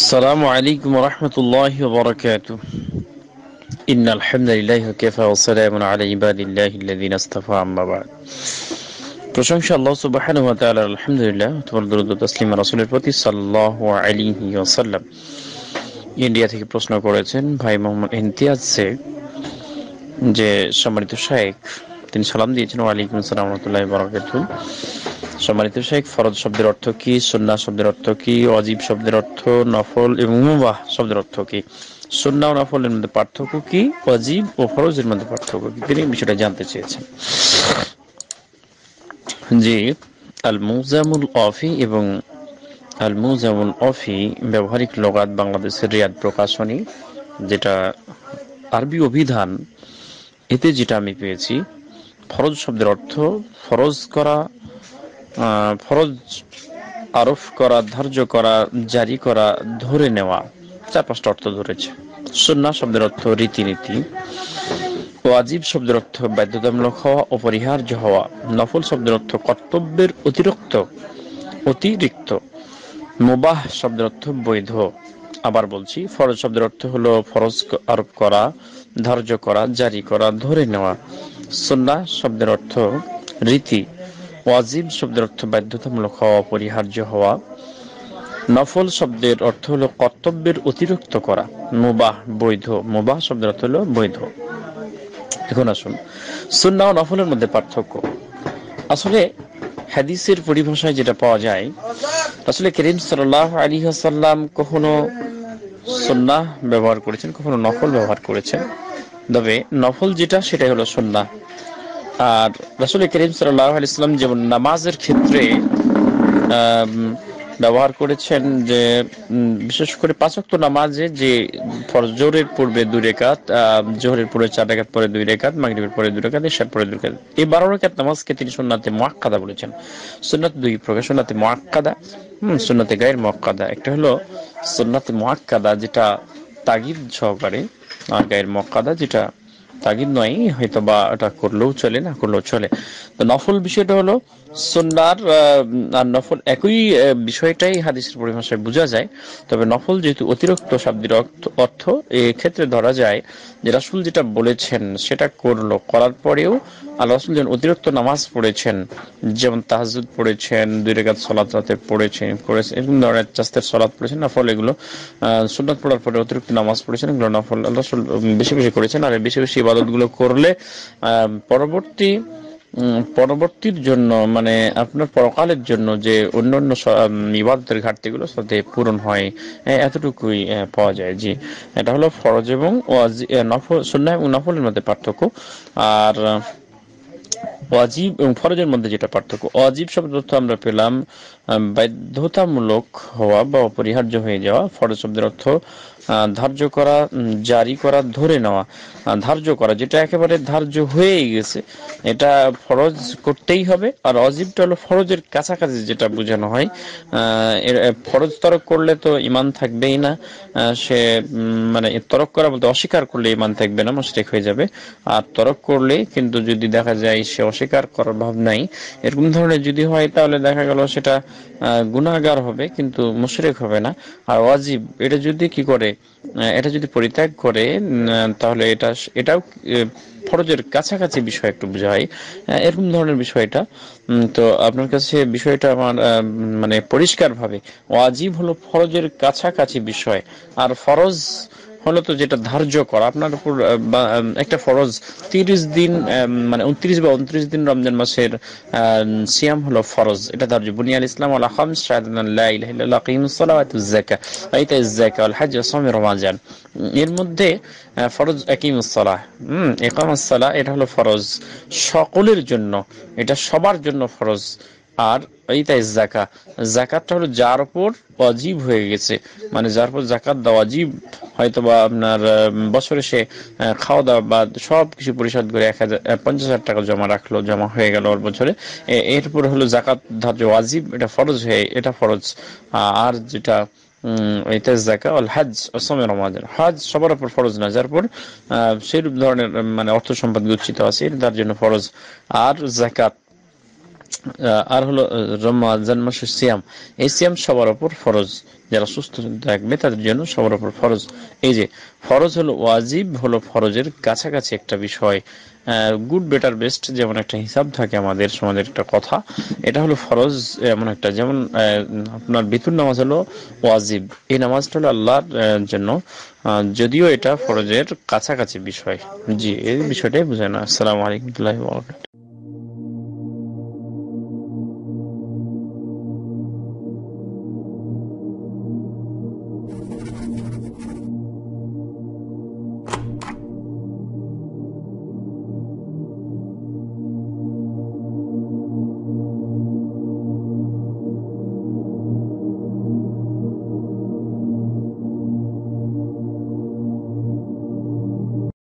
السلام আলাইকুম ورحمة الله وبركاته إن الحمد لله وكفى والسلام على عباد الله الذين اصطفى أما প্রশংসা আল্লাহ সুবাহান ওয়া তাআলা আলহামদুলিল্লাহ তোমার দরুদ তাসলিম রাসূলের প্রতি সাল্লাল্লাহু আলাইহি ওয়াসাল্লাম ইন্ডিয়া থেকে প্রশ্ন করেছেন ভাই মোহাম্মদ ইমতিয়াজ শেখ যে সম্মানিত শায়েখ তিনি সালাম দিয়েছেন ওয়া আলাইকুম আসসালাম ওয়া রাহমাতুল্লাহি ওয়া বারাকাতুহু সম্মানিত শেখ ফরজ শব্দের অর্থ কি সুন্না শব্দের অর্থ কি অজীব শব্দের অর্থ নফল এবং মুবাহ শব্দের অর্থ কি সুন্না ও নফলের মধ্যে পার্থক্য কি অজীব ও ফরজের মধ্যে পার্থক্য কি তিনি বিষয়টা জানতে চেয়েছেন জি আল মুজামুল অফি এবং আল মুজামুল অফি ব্যবহারিক লগাত বাংলাদেশের রিয়াদ প্রকাশনী যেটা আরবি অভিধান এতে যেটা আমি পেয়েছি ফরজ শব্দের অর্থ ফরজ করা ফরজ আরোপ করা ধার্য করা জারি করা ধরে নেওয়া চার পাঁচটা অর্থ ধরেছে সুন্না শব্দের অর্থ রীতিনীতি ওয়াজিব শব্দের অর্থ বাধ্যতামূলক হওয়া অপরিহার্য হওয়া নফল শব্দের অর্থ কর্তব্যের অতিরিক্ত অতিরিক্ত মোবাহ শব্দের অর্থ বৈধ আবার বলছি ফরজ শব্দের অর্থ হলো ফরজ আরোপ করা ধার্য করা জারি করা ধরে নেওয়া সুন্না শব্দের অর্থ রীতি ওয়াজিব শব্দের অর্থ বাধ্যতামূলক হওয়া অপরিহার্য হওয়া নফল শব্দের অর্থ হলো কর্তব্যের অতিরিক্ত করা মুবাহ বৈধ মুবাহ শব্দের অর্থ হলো বৈধ এখন আসুন সুন্না ও নফলের মধ্যে পার্থক্য আসলে হাদিসের পরিভাষায় যেটা পাওয়া যায় আসলে করিম সাল্লাহ আলী হাসাল্লাম কখনো সন্না ব্যবহার করেছেন কখনো নফল ব্যবহার করেছেন তবে নফল যেটা সেটাই হলো সন্না আর রাসুল করিম সাল্লাহ ইসলাম যেমন নামাজের ক্ষেত্রে ব্যবহার করেছেন যে বিশেষ করে পাঁচক্ত নামাজে যে জোরের পূর্বে দুই রেখাত জোহরের পূর্বে চার রেখাত পরে দুই রেখাত মাগরিবের পরে দুই রেখাত ঈশার পরে দুই রেখাত এই বারো রেখাত নামাজকে তিনি সুন্নাতে মহাক্কাদা বলেছেন সুন্নাত দুই প্রকার সোনাতে মহাক্কাদা হম সুন্নাতে গায়ের মোয়াক্কাদা একটা হলো সুন্নাতে মহাক্কাদা যেটা তাগিদ সহকারে গায়ের মোয়াক্কাদা যেটা তাগিদ নয় হয়তো বা এটা করলেও চলে না করলেও চলে তো নফল বিষয়টা হলো সন্ন্যার আর নফল একই বিষয়টাই হাদিসের পরিভাষায় বোঝা যায় তবে নফল যেহেতু অতিরিক্ত শাব্দির অর্থ ক্ষেত্রে ধরা যায় যে রাসুল যেটা বলেছেন সেটা করলো করার পরেও আর রাসুল যেন অতিরিক্ত নামাজ পড়েছেন যেমন তাহাজুদ পড়েছেন দুই রেগাত সলাত রাতে পড়েছেন করেছেন এরকম ধরনের চাস্তের সলাত পড়েছেন নফল এগুলো আহ সুন্নাত পড়ার পরে অতিরিক্ত নামাজ পড়েছেন এগুলো নফল রাসুল বেশি বেশি করেছেন আর বেশি বেশি ইবাদতগুলো করলে পরবর্তী পরবর্তীর জন্য মানে আপনার পরকালের জন্য যে অন্য অন্য ইবাদতের ঘাটতিগুলো সাথে পূরণ হয় হ্যাঁ, এতটুকুই পাওয়া যায় যে এটা হলো ফরজ এবং নফল সন্না এবং নফলের মধ্যে পার্থক্য আর অজীব এবং ফরজের মধ্যে যেটা পার্থক্য অজীব শব্দ অর্থ আমরা পেলাম বাধ্যতামূলক হওয়া বা অপরিহার্য হয়ে যাওয়া ফরজ শব্দের অর্থ ধার্য করা জারি করা ধরে নেওয়া ধার্য করা যেটা একেবারে ধার্য হয়েই গেছে এটা ফরজ করতেই হবে আর অজীবটা হলো ফরজের কাছাকাছি যেটা বোঝানো হয় ফরজ তরক করলে তো ইমান থাকবেই না সে মানে তরক করা বলতে অস্বীকার করলে ইমান থাকবে না মুশরিক হয়ে যাবে আর তরক করলে কিন্তু যদি দেখা যায় সে অস্বীকার অস্বীকার করার ভাব নাই এরকম ধরনের যদি হয় তাহলে দেখা গেল সেটা গুণাগার হবে কিন্তু মুশরেক হবে না আর ওয়াজিব এটা যদি কি করে এটা যদি পরিত্যাগ করে তাহলে এটা এটাও ফরজের কাছাকাছি বিষয় একটু বোঝায় এরকম ধরনের বিষয়টা তো আপনার কাছে বিষয়টা আমার মানে পরিষ্কারভাবে ওয়াজিব হলো ফরজের কাছাকাছি বিষয় আর ফরজ হলো তো যেটা ধার্য করা আপনার উপর একটা ফরজ তিরিশ দিন মানে উনত্রিশ বা উনত্রিশ দিন রমজান মাসের সিয়াম হলো ফরজ এটা ধার্য বুনিয়াল ইসলাম আল্লাহাম রমাজান এর মধ্যে ফরজ একিম সালাহ হম একাম সালাহ এটা হলো ফরজ সকলের জন্য এটা সবার জন্য ফরজ আর এইটাই জাকা জাকাতটা হলো যার উপর অজীব হয়ে গেছে মানে যার উপর জাকাত দেওয়া অজীব হয়তো বা আপনার বছরে সে খাওয়া দাওয়া বা সব কিছু পরিশোধ করে এক হাজার টাকা জমা রাখলো জমা হয়ে গেল ওর বছরে এর উপর হলো জাকাত ধার্য অজীব এটা ফরজ হয়ে এটা ফরজ আর যেটা হজ সবার উপর ফরজ না যার পর সেরূপ ধরনের মানে অর্থ সম্পদ গুচ্ছিত আছে তার জন্য ফরজ আর জাকাত আর হলো রমাজান সিয়াম এই সিয়াম সবার ওপর ফরজ যারা সুস্থ থাকবে তাদের জন্য সবার ওপর ফরজ এই যে ফরজ হলো ওয়াজিব হলো ফরজের কাছাকাছি একটা বিষয় গুড বেটার বেস্ট যেমন একটা হিসাব থাকে আমাদের সমাজের একটা কথা এটা হলো ফরজ এমন একটা যেমন আপনার বিতুর নামাজ হলো ওয়াজিব এই নামাজটা হলো আল্লাহর জন্য যদিও এটা ফরজের কাছাকাছি বিষয় জি এই বিষয়টাই বুঝে না আসসালামু আলাইকুম